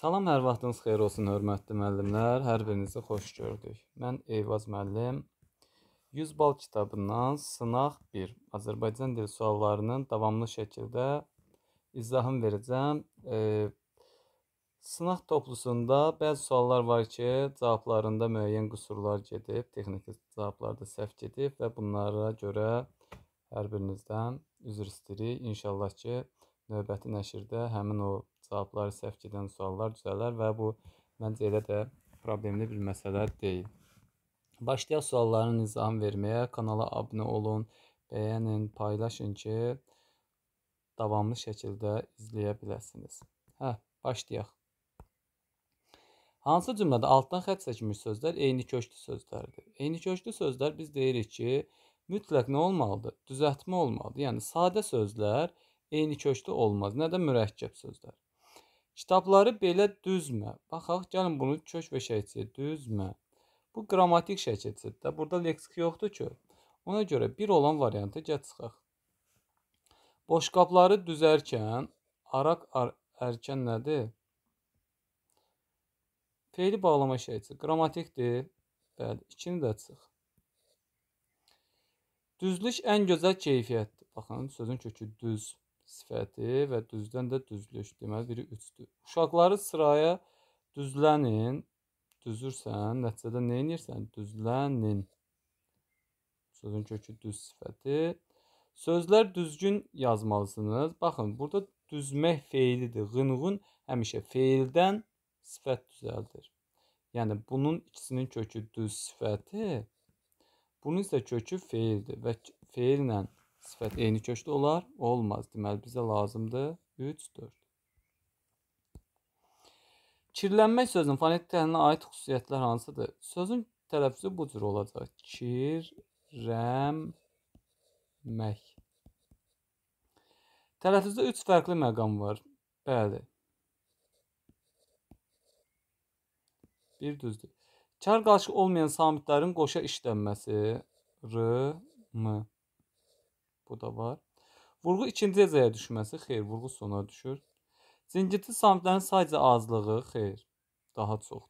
Salam, hər vaxtınız xeyir olsun, hörmətli müəllimlər. Hər birinizi xoş gördük. Mən Eyvaz müəllim. 100 bal kitabından sınaq 1 Azərbaycan dil suallarının davamlı şəkildə izahını verəcəm. E, sınaq toplusunda bəzi suallar var ki, cavablarında müəyyən qüsurlar gedib, texniki cavablarda səhv gedib və bunlara görə hər birinizdən üzr istəyirik. İnşallah ki, növbəti nəşrdə həmin o cavabları səhv gedən suallar düzələr və bu məncə elə də problemli bir məsələ deyil. Başlayaq sualların nizam verməyə, kanala abunə olun, bəyənin, paylaşın ki, davamlı şəkildə izləyə biləsiniz. Hə, başlayaq. Hansı cümlədə altdan xətt çəkmiş sözlər eyni köklü sözlərdir? Eyni köklü sözlər biz deyirik ki, mütləq nə olmalıdır? Düzəltmə olmalıdır. Yəni sadə sözlər eyni köklü olmaz. Nə də mürəkkəb sözlər. Kitabları belə düzmə. Baxaq, gəlin bunu kök və şəkildə düzmə. Bu qrammatik şəkildir də. Burada leksik yoxdur ki. Ona görə bir olan variantı gəl çıxaq. Boşqabları düzərkən araq ar ərkən nədir? Feili bağlama şəkli. Qrammatikdir. Bəli, ikini də çıx. Düzlük ən gözəl keyfiyyətdir. Baxın, sözün kökü düz sifəti və düzdən də düzlük. Deməli biri 3-dür. Uşaqları sıraya düzlənin. Düzürsən, nəticədə nə edirsən? Düzlənin. Sözün kökü düz sifəti. Sözlər düzgün yazmalısınız. Baxın, burada düzmək feilidir. Qınğın həmişə feildən sifət düzəldir. Yəni bunun ikisinin kökü düz sifəti, bunun isə kökü feildir və feillə Sifət eyni kökdə olar? Olmaz. Deməli bizə lazımdır 3 4. Kirlənmək sözünün fonetik təhlilinə aid xüsusiyyətlər hansıdır? Sözün tələffüzü bu cür olacaq. Kirlənmək. Tələffüzdə 3 fərqli məqam var. Bəli. Bir düzdür. Kar qarşı olmayan samitlərin qoşa işlənməsi r m Bu da var. Vurğu ikinci ecəyə düşməsi, xeyr, vurğu sona düşür. Zingilti samitlərin sadəcə azlığı, xeyr, daha çoxdur.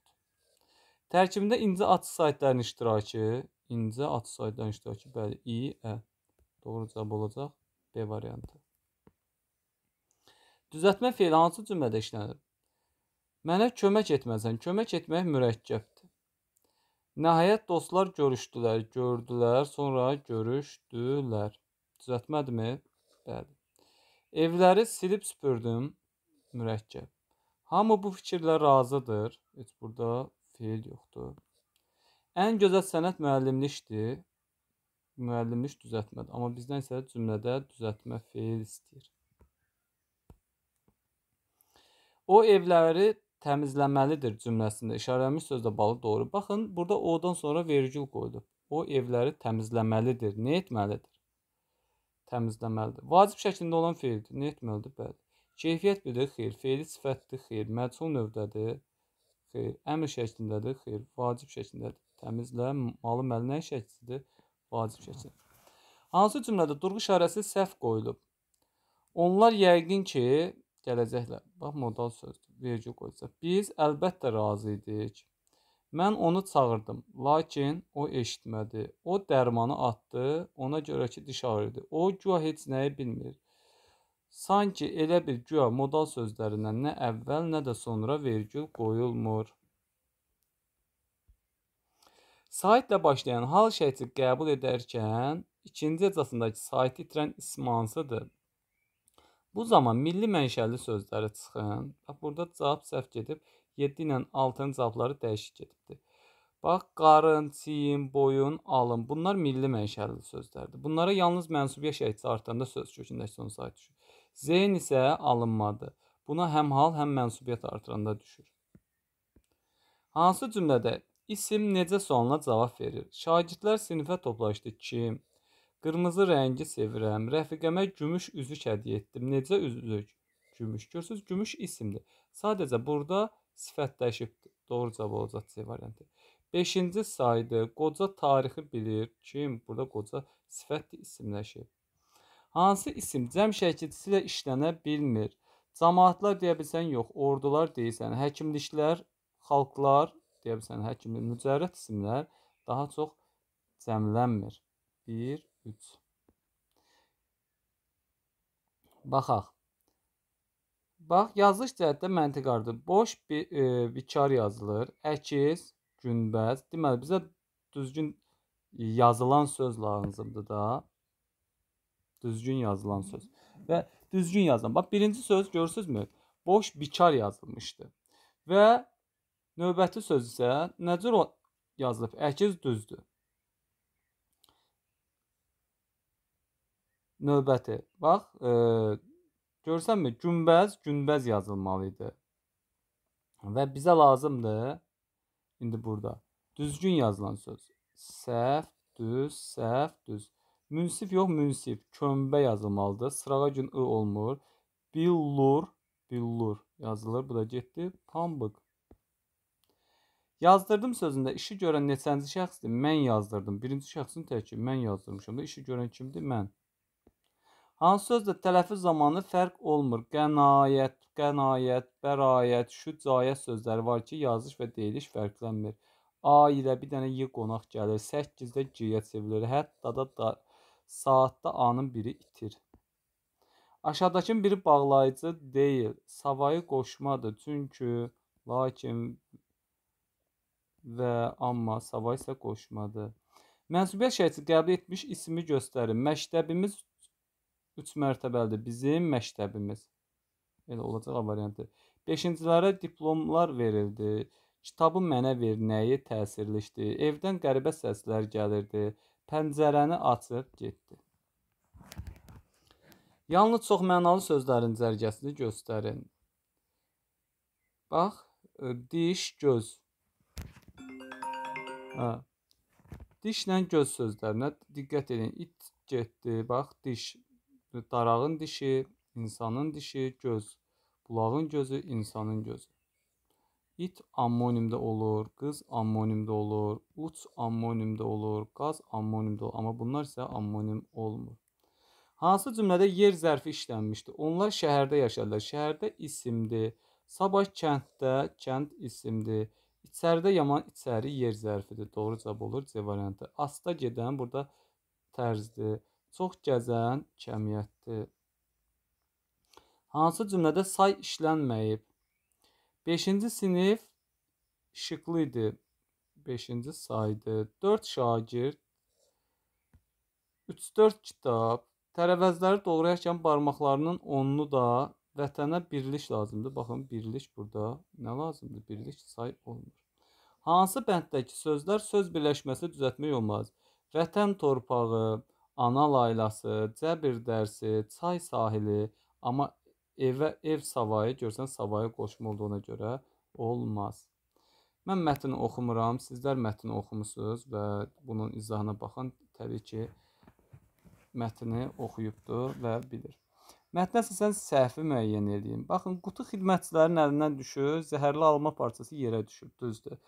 Tərkibində incə açı saytların iştirakı, incə açı saytların iştirakı, bəli, i, ə. Doğru cavab olacaq B variantı. Düzəltmə feili hansı cümlədə işlənir? Mənə kömək etməsən, kömək etmək mürəkkəbdir. Nəhayət dostlar görüşdülər, gördülər, sonra görüşdülər. Düzəltmədimi? Bəli. Evləri silib süpürdüm. Mürəkkəb. Hamı bu fikirlə razıdır. Heç burada feil yoxdur. Ən gözəl sənət müəllimlikdir. Müəllimlik düzəltmədir. Amma bizdən isə cümlədə düzəltmə feil istəyir. O evləri təmizləməlidir cümləsində işarələnmiş sözlə bağlı doğru. Baxın, burada o-dan sonra vergül qoyulub. O evləri təmizləməlidir. Nə etməlidir? təmizləməlidir. Vacib şəklində olan feildir, nə etməlidir? Bəli. Keyfiyyət birdir, xeyr. Feili sifətdir, xeyr. Məcul növdədir, xeyr. Əmr şəklindədir, xeyr. Vacib şəklindədir. Təmizlə, malı məli nə şəklidir? Vacib şəklində. Hansı cümlədə durğu işarəsi səhv qoyulub? Onlar yəqin ki, gələcəklər. Bax modal sözdür, vergi qoysa. Biz əlbəttə razı idik. Mən onu çağırdım, lakin o eşitmədi. O dərmanı atdı, ona görə ki, diş ağrıydı. O guya heç nəyi bilmir. Sanki elə bir guya modal sözlərindən nə əvvəl, nə də sonra vergül qoyulmur. Saitlə başlayan hal şərti qəbul edərkən ikinci ecasındakı saiti itirən ismansıdır. Bu zaman milli mənşəli sözləri çıxın. Bax burada cavab səhv gedib 7 ilə 6-nın cavabları dəyişik edibdir. Bax, qarın, çiyin, boyun, alın. Bunlar milli mənşəli sözlərdir. Bunlara yalnız mənsubiyyət şəhidsi artanda söz kökündəki son sayı düşür. Zeyn isə alınmadı. Buna həm hal, həm mənsubiyyət artıranda düşür. Hansı cümlədə isim necə sualına cavab verir? Şagirdlər sinifə toplaşdı. Kim? Qırmızı rəngi sevirəm. Rəfiqəmə gümüş üzük hədiyyə etdim. Necə üzük? Gümüş. Görürsüz, gümüş isimdir. Sadəcə burada Sifət dəyişibdir. Doğru cavab olacaq C variantı. 5-ci saydı. Qoca tarixi bilir. Kim? Burada qoca sifətdir, isimləşib. Hansı isim cəm şəkilçisi ilə işlənə bilmir? Cəmaatlar deyə bilsən, yox, ordular deyirsən, həkimliklər, xalqlar deyə bilsən, həkimlik, mücərrət isimlər daha çox cəmlənmir. 1 3 Baxaq. Bax, yazılış cəhətdə məntiqardır. Boş bir e, vikar yazılır. Əkiz, günbəz. Deməli bizə düzgün yazılan söz lazımdır da. Düzgün yazılan söz. Və düzgün yazılan. Bax, birinci söz görürsüzmü? Boş vikar yazılmışdı. Və növbəti söz isə nəcür yazılıb? Əkiz düzdür. Növbəti. Bax, e, Görsənmi? Günbəz, günbəz yazılmalı idi. Və bizə lazımdır indi burada düzgün yazılan söz. Səhv, düz, səhv, düz. Münsif yox, münsif. Kömbə yazılmalıdır. Sırağa gün ı olmur. Billur, billur yazılır. Bu da getdi. Pambıq. Yazdırdım sözündə işi görən neçənci şəxsdir? Mən yazdırdım. Birinci şəxsin təki mən yazdırmışam da işi görən kimdir? Mən. Hansı sözlə tələffüz zamanı fərq olmur. Qənaət, qənaət, bəraət, şücaət sözləri var ki, yazış və deyiliş fərqlənmir. A ilə bir dənə y qonaq gəlir. 8-də g-yə çevrilir. Hətta da, da saatda A-nın biri itir. Aşağıdakının biri bağlayıcı deyil. Savayı qoşmadır. Çünki lakin və amma savay isə qoşmadır. Mənsubiyyət şərti qəbul etmiş ismi göstərin. Məktəbimiz 3 mərtəbəlidir bizim məktəbimiz. Elə olacaq A variantı. 5-cilərə diplomlar verildi. Kitabı mənə ver nəyi təsirlişdi. Evdən qəribə səslər gəlirdi. Pəncərəni açıb getdi. Yalnız çoxmənalı sözlərin cərgəsini göstərin. Bax, e, diş, göz. Hə. Dişlə göz sözlərinə diqqət edin. İt getdi. Bax, diş Darağın dişi, insanın dişi, göz. Bulağın gözü, insanın gözü. İt ammonimdə olur, qız ammonimdə olur, uç ammonimdə olur, qaz ammonimdə olur. Amma bunlar isə ammonim olmur. Hansı cümlədə yer zərfi işlənmişdi? Onlar şəhərdə yaşadılar. Şəhərdə isimdir. Sabah kənddə kənd isimdir. İçəridə yaman içəri yer zərfidir. Doğru cavab olur C variantı. Asta gedən burada tərzdir çox gəzən cəmiyyətdir. Hansı cümlədə say işlənməyib? 5-ci sinif işıqlı idi. 5-ci saydı. 4 şagird 3-4 kitab. Tərəvəzləri doğrayarkən barmaqlarının 10-unu da vətənə birlik lazımdır. Baxın, birlik burada nə lazımdır? Birlik say olmur. Hansı bənddəki sözlər söz birləşməsi düzəltmək olmaz? Vətən torpağı, ana laylası, cəbir dərsi, çay sahili, amma evə ev savayı görsən savayı qoşma olduğuna görə olmaz. Mən mətni oxumuram, sizlər mətni oxumusunuz və bunun izahına baxın, təbii ki, mətni oxuyubdur və bilir. Mətnə əsasən səhvi müəyyən edin. Baxın, qutu xidmətçilərinin əlindən düşür, zəhərli alma parçası yerə düşür, düzdür.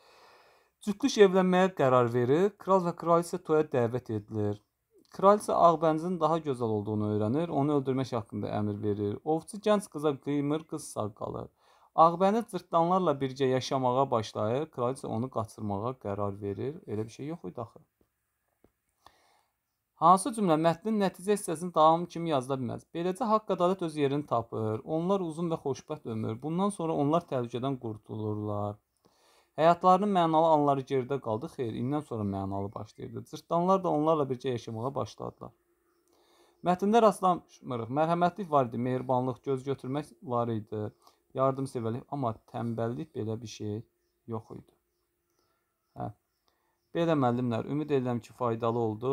Cütlüş evlənməyə qərar verir, kral və kraliça toya dəvət edilir. Kraliçə Ağbənizin daha gözəl olduğunu öyrənir, onu öldürmək haqqında əmr verir. Ovçu gənc qıza qıymır, qız sağ qalır. Ağbəniz cırtdanlarla birgə yaşamağa başlayır, kraliçə onu qaçırmağa qərar verir. Elə bir şey yox idi axı. Hansı cümlə mətnin nəticə hissəsini davamı kimi yazıla bilməz. Beləcə haqq ədalət öz yerini tapır. Onlar uzun və xoşbəxt ömür. Bundan sonra onlar təhlükədən qurtulurlar. Həyatlarının mənalı anları geridə qaldı, xeyr, indən sonra mənalı başlayırdı. Cırtdanlar da onlarla bircə yaşamağa başladılar. Mətndə rastlamışmırıq. Mərhəmətlik var idi, mehribanlıq, göz götürmək var idi, yardımsevərlik, amma tənbəllik belə bir şey yox idi. Hə. Belə müəllimlər, ümid edirəm ki, faydalı oldu.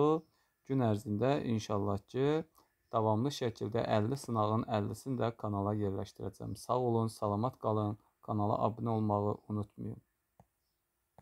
Gün ərzində inşallah ki, davamlı şəkildə 50 sınağın 50-sini də kanala yerləşdirəcəm. Sağ olun, salamat qalın. Kanala abunə olmağı unutmayın.